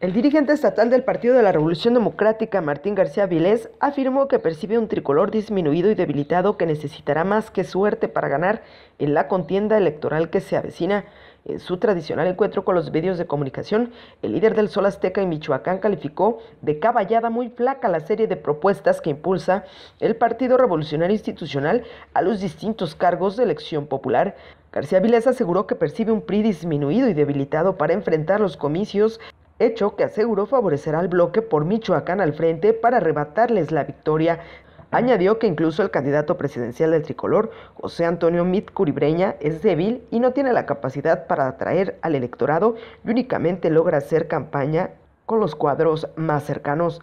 El dirigente estatal del Partido de la Revolución Democrática, Martín García Vilés, afirmó que percibe un tricolor disminuido y debilitado que necesitará más que suerte para ganar en la contienda electoral que se avecina. En su tradicional encuentro con los medios de comunicación, el líder del Sol Azteca en Michoacán calificó de caballada muy flaca la serie de propuestas que impulsa el Partido Revolucionario Institucional a los distintos cargos de elección popular. García Vilés aseguró que percibe un PRI disminuido y debilitado para enfrentar los comicios hecho que aseguró favorecerá al bloque por Michoacán al frente para arrebatarles la victoria. Añadió que incluso el candidato presidencial del tricolor, José Antonio Mit Curibreña, es débil y no tiene la capacidad para atraer al electorado y únicamente logra hacer campaña con los cuadros más cercanos